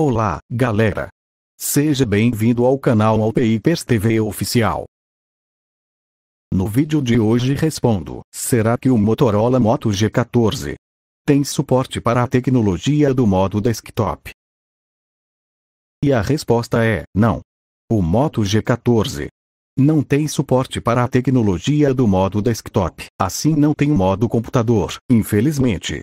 Olá, galera! Seja bem-vindo ao canal Alpeipers TV Oficial. No vídeo de hoje respondo, será que o Motorola Moto G14 tem suporte para a tecnologia do modo desktop? E a resposta é, não. O Moto G14 não tem suporte para a tecnologia do modo desktop, assim não tem modo computador, infelizmente.